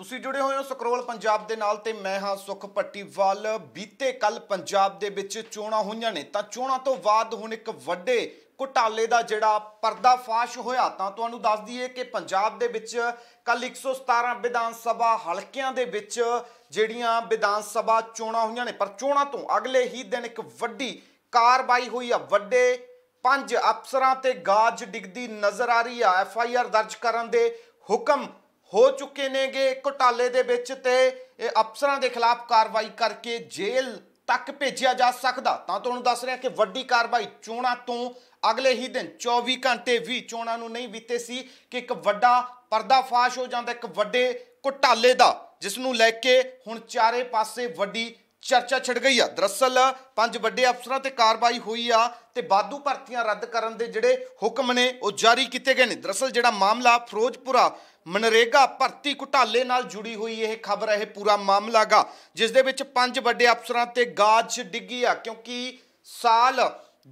ਤੁਸੀਂ ਜੁੜੇ ਹੋਏ ਹੋ ਸਕਰੋਲ ਪੰਜਾਬ ਦੇ ਨਾਲ ਤੇ ਮੈਂ ਹਾਂ ਸੁਖ ਪੱਟੀਵਾਲ ਬੀਤੇ ਕੱਲ ਪੰਜਾਬ ਦੇ ਵਿੱਚ ਚੋਣਾਂ ਹੋਈਆਂ ਨੇ ਤਾਂ ਚੋਣਾਂ ਤੋਂ ਬਾਅਦ ਹੁਣ ਇੱਕ ਵੱਡੇ ਘੁਟਾਲੇ ਦਾ ਜਿਹੜਾ ਪਰਦਾਫਾਸ਼ ਹੋਇਆ ਤਾਂ ਤੁਹਾਨੂੰ ਦੱਸ ਦਈਏ ਕਿ ਪੰਜਾਬ ਦੇ ਵਿੱਚ ਕੱਲ 117 ਵਿਧਾਨ ਸਭਾ ਹਲਕਿਆਂ ਦੇ ਵਿੱਚ ਜਿਹੜੀਆਂ ਵਿਧਾਨ ਸਭਾ ਚੋਣਾਂ ਹੋਈਆਂ ਨੇ ਪਰ ਚੋਣਾਂ ਤੋਂ ਅਗਲੇ ਹੀ ਦਿਨ ਇੱਕ ਵੱਡੀ ਕਾਰਵਾਈ ਹੋਈ ਆ ਵੱਡੇ ਪੰਜ ਅਫਸਰਾਂ ਤੇ ਗਾਜ ਡਿੱਗਦੀ ਨਜ਼ਰ ਆ ਰਹੀ ਆ ਐਫ ਆਈ ਆਰ ਦਰਜ ਕਰਨ ਦੇ ਹੁਕਮ ਹੋ ਚੁੱਕੇ ਨੇਗੇ ਘਟਾਲੇ ਦੇ ਵਿੱਚ ਤੇ ਇਹ ਅਫਸਰਾਂ ਦੇ ਖਿਲਾਫ ਕਾਰਵਾਈ ਕਰਕੇ ਜੇਲ੍ਹ ਤੱਕ ਭੇਜਿਆ ਜਾ ਸਕਦਾ ਤਾਂ ਤੁਹਾਨੂੰ ਦੱਸ ਰਿਹਾ ਕਿ ਵੱਡੀ ਕਾਰਵਾਈ ਚੋਣਾ ਤੋਂ ਅਗਲੇ ਹੀ ਦਿਨ 24 ਘੰਟੇ ਵੀ ਚੋਣਾ ਨੂੰ ਨਹੀਂ ਬੀਤੇ ਸੀ ਕਿ ਇੱਕ ਵੱਡਾ ਪਰਦਾਫਾਸ਼ ਹੋ ਜਾਂਦਾ ਇੱਕ ਵੱਡੇ ਘਟਾਲੇ ਦਾ ਜਿਸ ਨੂੰ ਲੈ ਕੇ ਹੁਣ ਚਾਰੇ ਪਾਸੇ ਵੱਡੀ ਚਰਚਾ ਛਿੜ ਗਈ ਆ ਦਰਸਲ ਪੰਜ ਵੱਡੇ ਅਫਸਰਾਂ ਤੇ ਕਾਰਵਾਈ ਹੋਈ ਆ ਤੇ ਬਾਦੂ ਭਰਤੀਆਂ ਰੱਦ ਕਰਨ ਦੇ ਜਿਹੜੇ ਹੁਕਮ ਨੇ ਉਹ ਜਾਰੀ ਕੀਤੇ ਗਏ ਨੇ ਦਰਸਲ ਜਿਹੜਾ ਮਾਮਲਾ ਫਿਰੋਜ਼ਪੁਰਾ ਮਨਰੇਗਾ ਭਰਤੀ ਘੁਟਾਲੇ ਨਾਲ ਜੁੜੀ ਹੋਈ ਇਹ ਖਬਰ ਇਹ ਪੂਰਾ ਮਾਮਲਾ ਗਾ ਜਿਸ ਦੇ ਵਿੱਚ ਪੰਜ ਵੱਡੇ ਅਫਸਰਾਂ ਤੇ ਗਾਜ ਡਿੱਗੀ ਆ ਕਿਉਂਕਿ ਸਾਲ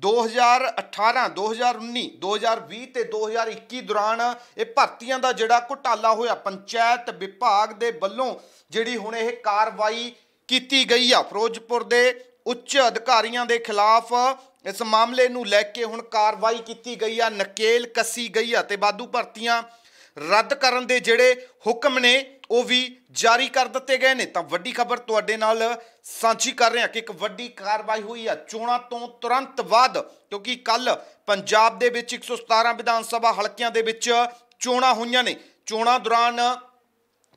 2018 2019 2020 ਤੇ 2021 ਦੌਰਾਨ ਇਹ ਭਰਤੀਆਂ ਦਾ ਜਿਹੜਾ ਘੁਟਾਲਾ ਹੋਇਆ ਪੰਚਾਇਤ ਵਿਭਾਗ ਦੇ ਵੱਲੋਂ ਜਿਹੜੀ ਹੁਣ ਇਹ ਕਾਰਵਾਈ ਕੀਤੀ ਗਈ ਆ ਫਿਰੋਜ਼ਪੁਰ ਦੇ ਉੱਚ ਅਧਿਕਾਰੀਆਂ ਦੇ ਖਿਲਾਫ ਇਸ ਮਾਮਲੇ ਨੂੰ ਲੈ ਕੇ ਹੁਣ ਕਾਰਵਾਈ ਕੀਤੀ ਗਈ ਆ ਨਕੇਲ ਕੱਸੀ ਗਈ ਆ ਤੇ ਬਾਦੂ ਭਰਤੀਆਂ ਰੱਦ ਕਰਨ ਦੇ ਜਿਹੜੇ ਹੁਕਮ ਨੇ ਉਹ ਵੀ ਜਾਰੀ ਕਰ ਦਿੱਤੇ ਗਏ ਨੇ ਤਾਂ ਵੱਡੀ ਖਬਰ ਤੁਹਾਡੇ ਨਾਲ ਸਾਂਝੀ ਕਰ ਰਹੇ ਹਾਂ ਕਿ ਇੱਕ ਵੱਡੀ ਕਾਰਵਾਈ ਹੋਈ ਆ ਚੋਣਾਂ ਤੋਂ ਤੁਰੰਤ ਬਾਅਦ ਕਿਉਂਕਿ ਕੱਲ ਪੰਜਾਬ ਦੇ ਵਿੱਚ 117 ਵਿਧਾਨ ਸਭਾ ਹਲਕਿਆਂ ਦੇ ਵਿੱਚ ਚੋਣਾਂ ਹੋਈਆਂ ਨੇ ਚੋਣਾਂ ਦੌਰਾਨ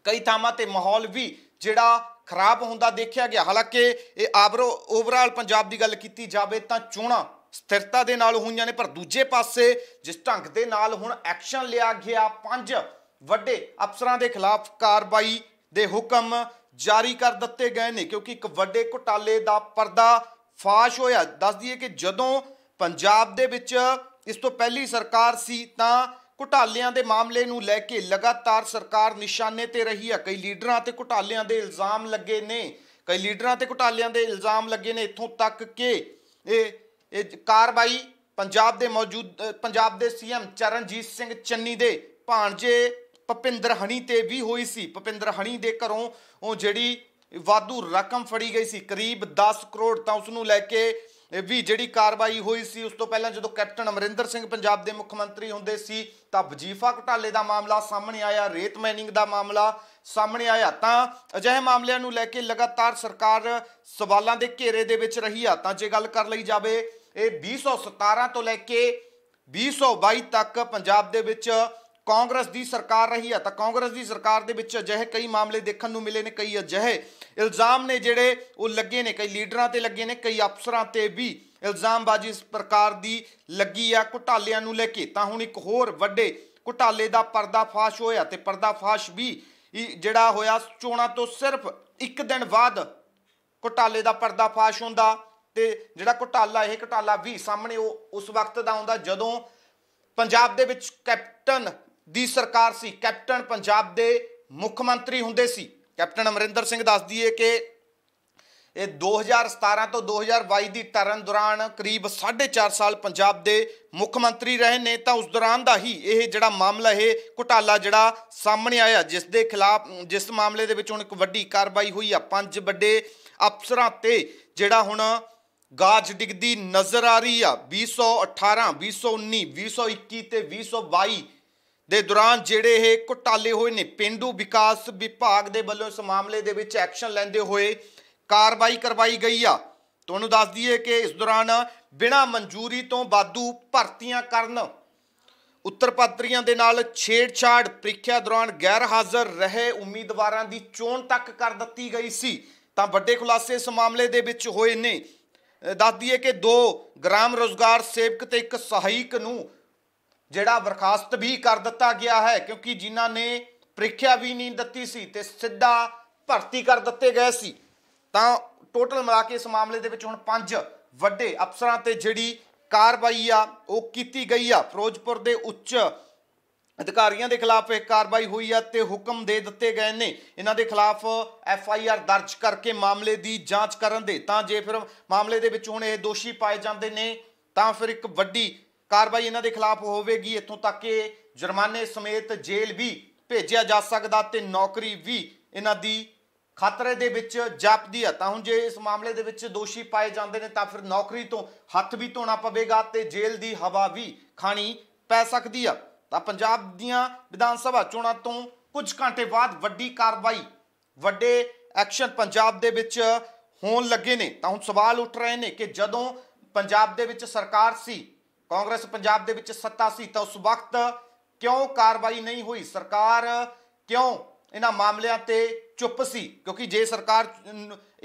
ਕਈ ਥਾਵਾਂ ਤੇ ਮਾਹੌਲ ਵੀ ਜਿਹੜਾ ਖਰਾਬ ਹੁੰਦਾ ਦੇਖਿਆ ਗਿਆ ਹਾਲਾਂਕਿ ਇਹ ਆਵਰੋ ਓਵਰਆਲ ਪੰਜਾਬ ਦੀ ਗੱਲ ਕੀਤੀ ਜਾਵੇ ਤਾਂ ਚੋਣਾਂ ਸਥਿਰਤਾ ਦੇ ਨਾਲ ਹੋਈਆਂ ਨੇ ਪਰ ਦੂਜੇ ਪਾਸੇ ਜਿਸ ਢੰਗ ਦੇ ਨਾਲ ਹੁਣ ਐਕਸ਼ਨ ਲਿਆ ਗਿਆ ਪੰਜ ਵੱਡੇ ਅਫਸਰਾਂ ਦੇ ਖਿਲਾਫ ਕਾਰਵਾਈ ਦੇ ਹੁਕਮ ਜਾਰੀ ਕਰ ਦਿੱਤੇ ਗਏ ਨੇ ਕਿਉਂਕਿ ਇੱਕ ਵੱਡੇ ਘੁਟਾਲੇ ਦਾ ਪਰਦਾ ਫਾਸ਼ ਹੋਇਆ ਦੱਸ ਦਈਏ ਕਿ ਜਦੋਂ ਪੰਜਾਬ ਦੇ ਵਿੱਚ ਇਸ ਤੋਂ ਪਹਿਲੀ ਸਰਕਾਰ ਸੀ ਤਾਂ ਘੁਟਾਲਿਆਂ ਦੇ ਮਾਮਲੇ ਨੂੰ ਲੈ ਕੇ ਲਗਾਤਾਰ ਸਰਕਾਰ ਨਿਸ਼ਾਨੇ ਤੇ ਰਹੀ ਹੈ ਕਈ ਲੀਡਰਾਂ ਤੇ ਘੁਟਾਲਿਆਂ ਦੇ ਇਲਜ਼ਾਮ ਲੱਗੇ ਨੇ ਕਈ ਲੀਡਰਾਂ ਤੇ ਘੁਟਾਲਿਆਂ ਦੇ ਇਲਜ਼ਾਮ ਲੱਗੇ ਨੇ ਇੱਥੋਂ ਤੱਕ ਕਿ ਇਹ ਇਹ ਕਾਰਵਾਈ ਪੰਜਾਬ ਦੇ ਮੌਜੂਦ ਪੰਜਾਬ ਦੇ ਸੀਐਮ ਚਰਨਜੀਤ ਸਿੰਘ ਚੰਨੀ ਦੇ ਭਾਣਜੇ ਭਪਿੰਦਰ ਹਣੀ ਤੇ ਵੀ ਹੋਈ ਸੀ ਭਪਿੰਦਰ ਹਣੀ ਦੇ ਘਰੋਂ ਉਹ ਜਿਹੜੀ ਵਾਧੂ ਰਕਮ ਫੜੀ ਗਈ ਸੀ ਕਰੀਬ 10 ਕਰੋੜ ਤਾਂ ਉਸ ਨੂੰ ਲੈ ਕੇ ਵੀ ਜਿਹੜੀ ਕਾਰਵਾਈ ਹੋਈ ਸੀ ਉਸ ਤੋਂ ਪਹਿਲਾਂ ਜਦੋਂ ਕੈਪਟਨ ਅਮਰਿੰਦਰ ਸਿੰਘ ਪੰਜਾਬ ਦੇ ਮੁੱਖ ਮੰਤਰੀ ਹੁੰਦੇ ਸੀ ਤਾਂ ਵਜੀਫਾ ਘਟਾਲੇ ਦਾ ਮਾਮਲਾ ਸਾਹਮਣੇ ਆਇਆ ਰੇਤ ਮਾਈਨਿੰਗ ਦਾ ਮਾਮਲਾ ਸਾਹਮਣੇ ਆਇਆ ਤਾਂ ਅਜਿਹੇ ਮਾਮਲਿਆਂ ਨੂੰ ਲੈ ਕੇ ਲਗਾਤਾਰ ਸਰਕਾਰ ਸਵਾਲਾਂ ਦੇ ਘੇਰੇ ਦੇ ਵਿੱਚ ਰਹੀ ਆ ਤਾਂ ਜੇ ਗੱਲ ਕਰ ਲਈ ਜਾਵੇ ਇਹ 2017 ਤੋਂ ਲੈ ਕੇ 2022 ਤੱਕ ਪੰਜਾਬ ਦੇ ਵਿੱਚ ਕਾਂਗਰਸ ਦੀ ਸਰਕਾਰ ਰਹੀ ਹੈ ਤਾਂ ਕਾਂਗਰਸ ਦੀ ਸਰਕਾਰ ਦੇ ਵਿੱਚ ਅਜਿਹੇ ਕਈ ਮਾਮਲੇ ਦੇਖਣ ਨੂੰ ਮਿਲੇ ਨੇ ਕਈ ਅਜਿਹੇ ਇਲਜ਼ਾਮ ਨੇ ਜਿਹੜੇ ਉਹ ਲੱਗੇ ਨੇ ਕਈ ਲੀਡਰਾਂ ਤੇ ਲੱਗੇ ਨੇ ਕਈ ਅਫਸਰਾਂ ਤੇ ਵੀ ਇਲਜ਼ਾਮਬਾਜ਼ੀ ਇਸ ਪ੍ਰਕਾਰ ਦੀ ਲੱਗੀ ਆ ਘੁਟਾਲਿਆਂ ਨੂੰ ਲੈ ਕੇ ਤਾਂ ਹੁਣ ਇੱਕ ਹੋਰ ਵੱਡੇ ਘੁਟਾਲੇ ਦਾ ਪਰਦਾਫਾਸ਼ ਹੋਇਆ ਤੇ ਪਰਦਾਫਾਸ਼ ਵੀ ਜਿਹੜਾ ਹੋਇਆ ਚੋਣਾਂ ਤੋਂ ਸਿਰਫ ਇੱਕ ਦਿਨ ਬਾਅਦ ਘੁਟਾਲੇ ਦਾ ਪਰਦਾਫਾਸ਼ ਹੁੰਦਾ ਤੇ ਜਿਹੜਾ ਘਟਾਲਾ ਇਹ ਘਟਾਲਾ ਵੀ ਸਾਹਮਣੇ ਉਹ ਉਸ ਵਕਤ ਦਾ ਆਉਂਦਾ ਜਦੋਂ ਪੰਜਾਬ ਦੇ ਵਿੱਚ ਕੈਪਟਨ ਦੀ ਸਰਕਾਰ ਸੀ ਕੈਪਟਨ ਪੰਜਾਬ ਦੇ ਮੁੱਖ ਮੰਤਰੀ ਹੁੰਦੇ ਸੀ ਕੈਪਟਨ ਅਮਰਿੰਦਰ ਸਿੰਘ ਦੱਸਦੀ ਏ ਕਿ ਇਹ 2017 ਤੋਂ 2022 ਦੀ ਤਰਨ ਦੌਰਾਨ ਕਰੀਬ 4.5 ਸਾਲ ਪੰਜਾਬ ਦੇ ਮੁੱਖ ਮੰਤਰੀ ਰਹੇ ਨੇ ਤਾਂ ਉਸ ਦੌਰਾਨ ਦਾ ਹੀ ਇਹ ਜਿਹੜਾ ਮਾਮਲਾ ਇਹ ਘਟਾਲਾ ਜਿਹੜਾ ਸਾਹਮਣੇ ਆਇਆ ਜਿਸ ਦੇ ਖਿਲਾਫ ਜਿਸ ਮਾਮਲੇ ਦੇ ਵਿੱਚ ਹੁਣ ਇੱਕ ਵੱਡੀ ਕਾਰਵਾਈ ਹੋਈ ਆ ਪੰਜ ਵੱਡੇ ਅਫਸਰਾਂ ਤੇ ਜਿਹੜਾ ਹੁਣ ਗਾਜ ਡਿੱਗਦੀ ਨਜ਼ਰ ਆ ਰਹੀ ਆ 2018 2019 2021 ਤੇ 2022 ਦੇ ਦੌਰਾਨ ਜਿਹੜੇ ਇਹ ਘਟਾਲੇ ਹੋਏ ਨੇ ਪਿੰਡੂ ਵਿਕਾਸ ਵਿਭਾਗ ਦੇ ਵੱਲੋਂ ਇਸ ਮਾਮਲੇ ਦੇ ਵਿੱਚ ਐਕਸ਼ਨ ਲੈਂਦੇ ਹੋਏ ਕਾਰਵਾਈ ਕਰਵਾਈ ਗਈ ਆ ਤੁਹਾਨੂੰ ਦੱਸ ਦਈਏ ਕਿ ਇਸ ਦੌਰਾਨ ਬਿਨਾਂ ਮਨਜ਼ੂਰੀ ਤੋਂ ਬਾਦੂ ਭਰਤੀਆਂ ਕਰਨ ਉੱਤਰ ਪਾਤਰੀਆਂ ਦੇ ਨਾਲ ਛੇੜਛਾੜ ਪ੍ਰੀਖਿਆ ਦੌਰਾਨ ਗੈਰ ਹਾਜ਼ਰ ਰਹੇ ਉਮੀਦਵਾਰਾਂ ਦੀ ਚੋਣ ਤੱਕ ਕਰ ਦਿੱਤੀ ਗਈ ਸੀ ਤਾਂ ਵੱਡੇ ਖੁਲਾਸੇ ਇਸ ਮਾਮਲੇ ਦੇ ਵਿੱਚ ਹੋਏ ਨੇ ਦੱਸ ਦਈਏ ਕਿ ਦੋ ਗ੍ਰਾਮ ਰੋਜ਼ਗਾਰ ਸੇਵਕ ਤੇ ਇੱਕ ਸਹਾਇਕ ਨੂੰ ਜਿਹੜਾ ਬਰਖਾਸਤ ਵੀ ਕਰ ਦਿੱਤਾ ਗਿਆ ਹੈ ਕਿਉਂਕਿ ਜਿਨ੍ਹਾਂ ਨੇ ਪ੍ਰੀਖਿਆ ਵੀ ਨਹੀਂ ਦਿੱਤੀ ਸੀ ਤੇ ਸਿੱਧਾ ਭਰਤੀ ਕਰ ਦਿੱਤੇ ਗਏ ਸੀ ਤਾਂ ਟੋਟਲ ਮਿਲਾ ਕੇ ਇਸ ਮਾਮਲੇ ਦੇ ਵਿੱਚ ਹੁਣ ਪੰਜ ਵੱਡੇ ਅਫਸਰਾਂ ਤੇ ਜਿਹੜੀ ਕਾਰਵਾਈ ਆ ਉਹ ਕੀਤੀ ਗਈ ਆ ਫਿਰੋਜ਼ਪੁਰ ਦੇ ਉੱਚ ਅਧਿਕਾਰੀਆਂ ਦੇ ਖਿਲਾਫ ਇਹ ਕਾਰਵਾਈ ਹੋਈ ਹੈ ਤੇ ਹੁਕਮ ਦੇ ਦਿੱਤੇ ਗਏ ਨੇ ਇਹਨਾਂ ਦੇ ਖਿਲਾਫ ਐਫ ਆਈ ਆਰ ਦਰਜ ਕਰਕੇ ਮਾਮਲੇ ਦੀ ਜਾਂਚ ਕਰਨ ਦੇ ਤਾਂ ਜੇ ਫਿਰ ਮਾਮਲੇ ਦੇ ਵਿੱਚ ਹੁਣ ਇਹ ਦੋਸ਼ੀ ਪਾਏ ਜਾਂਦੇ ਨੇ ਤਾਂ ਫਿਰ ਇੱਕ ਵੱਡੀ ਕਾਰਵਾਈ ਇਹਨਾਂ ਦੇ ਖਿਲਾਫ ਹੋਵੇਗੀ ਇੱਥੋਂ ਤੱਕ ਕਿ ਜੁਰਮਾਨੇ ਸਮੇਤ ਜੇਲ੍ਹ ਵੀ ਭੇਜਿਆ ਜਾ ਸਕਦਾ ਤੇ ਨੌਕਰੀ ਵੀ ਇਹਨਾਂ ਦੀ ਖਤਰੇ ਦੇ ਵਿੱਚ ਜਾਪਦੀ ਹੈ ਤਾਂ ਹੁਣ ਜੇ ਇਸ ਮਾਮਲੇ ਦੇ ਵਿੱਚ ਦੋਸ਼ੀ ਪਾਏ ਜਾਂਦੇ ਨੇ ਤਾਂ ਫਿਰ ਨੌਕਰੀ ਤੋਂ ਹੱਥ ਵੀ ਧੋਣਾ ਪਵੇਗਾ ਤੇ ਜੇਲ੍ਹ ਦੀ ਹਵਾ ਵੀ ਖਾਣੀ ਪੈ ਸਕਦੀ ਆ ਤਾਂ ਪੰਜਾਬ ਦੀਆਂ ਵਿਧਾਨ ਸਭਾ ਚੋਣਾਂ ਤੋਂ ਕੁਝ ਘੰਟੇ ਬਾਅਦ ਵੱਡੀ ਕਾਰਵਾਈ ਵੱਡੇ ਐਕਸ਼ਨ ਪੰਜਾਬ ਦੇ ਵਿੱਚ ਹੋਣ ਲੱਗੇ ਨੇ ਤਾਂ ਹੁਣ ਸਵਾਲ ਉੱਠ ਰਹੇ ਨੇ ਕਿ ਜਦੋਂ ਪੰਜਾਬ ਦੇ ਵਿੱਚ ਸਰਕਾਰ ਸੀ ਕਾਂਗਰਸ ਪੰਜਾਬ ਦੇ ਵਿੱਚ ਸੱਤਾ ਸੀ ਤਾਂ ਉਸ ਵਕਤ ਕਿਉਂ ਕਾਰਵਾਈ ਨਹੀਂ ਹੋਈ ਸਰਕਾਰ ਕਿਉਂ ਇਹਨਾਂ ਮਾਮਲਿਆਂ ਤੇ ਚੁੱਪ ਸੀ ਕਿਉਂਕਿ ਜੇ ਸਰਕਾਰ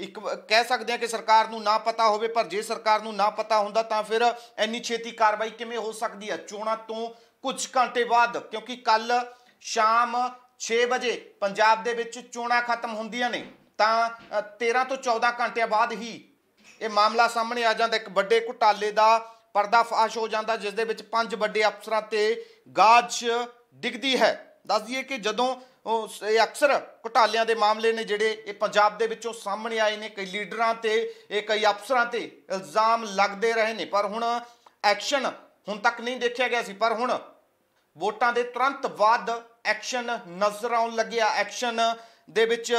ਇੱਕ ਕਹਿ ਸਕਦੇ ਆ ਕਿ ਸਰਕਾਰ ਨੂੰ ਨਾ ਪਤਾ ਹੋਵੇ ਪਰ ਜੇ ਸਰਕਾਰ ਨੂੰ ਨਾ ਪਤਾ ਹੁੰਦਾ ਤਾਂ ਫਿਰ ਇੰਨੀ ਛੇਤੀ ਕਾਰਵਾਈ ਕਿਵੇਂ ਹੋ ਸਕਦੀ ਆ ਚੋਣਾਂ ਤੋਂ ਕੁਝ ਘੰਟੇ ਬਾਅਦ ਕਿਉਂਕਿ ਕੱਲ ਸ਼ਾਮ 6 ਵਜੇ ਪੰਜਾਬ ਦੇ ਵਿੱਚ ਚੋਣਾਂ ਖਤਮ ਹੁੰਦੀਆਂ ਨੇ ਤਾਂ 13 ਤੋਂ 14 ਘੰਟਿਆਂ ਬਾਅਦ ਹੀ ਇਹ ਮਾਮਲਾ ਸਾਹਮਣੇ ਆ ਜਾਂਦਾ ਇੱਕ ਵੱਡੇ ਘੁਟਾਲੇ ਦਾ ਪਰਦਾਫਾਸ਼ ਹੋ ਜਾਂਦਾ ਜਿਸ ਦੇ ਵਿੱਚ ਪੰਜ ਵੱਡੇ ਅਫਸਰਾਂ ਤੇ ਗਾਜ ਡਿੱਗਦੀ ਹੈ ਦੱਸ ਦਈਏ ਕਿ ਜਦੋਂ ਇਹ ਅਕਸਰ ਘੁਟਾਲਿਆਂ ਦੇ ਮਾਮਲੇ ਨੇ ਜਿਹੜੇ ਇਹ ਪੰਜਾਬ ਦੇ ਵਿੱਚੋਂ ਸਾਹਮਣੇ ਆਏ ਨੇ ਕਈ ਲੀਡਰਾਂ ਤੇ ਇਹ ਕਈ ਅਫਸਰਾਂ ਤੇ ਇਲਜ਼ਾਮ ਲੱਗਦੇ ਰਹੇ ਨੇ ਪਰ ਹੁਣ ਐਕਸ਼ਨ ਹੁਣ ਤੱਕ ਨਹੀਂ ਦੇਖਿਆ ਗਿਆ ਸੀ ਪਰ ਹੁਣ ਵੋਟਾਂ ਦੇ ਤੁਰੰਤ ਬਾਅਦ ਐਕਸ਼ਨ ਨਜ਼ਰ ਆਉਣ ਲੱਗਿਆ ਐਕਸ਼ਨ ਦੇ ਵਿੱਚ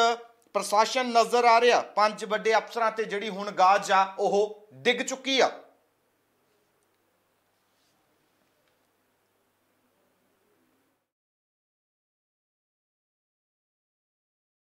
ਪ੍ਰਸ਼ਾਸਨ ਨਜ਼ਰ ਆ ਰਿਹਾ ਪੰਜ ਵੱਡੇ ਅਫਸਰਾਂ ਤੇ ਜਿਹੜੀ ਹੁਣ ਗਾਜ ਆ ਉਹ ਡਿੱਗ ਚੁੱਕੀ ਆ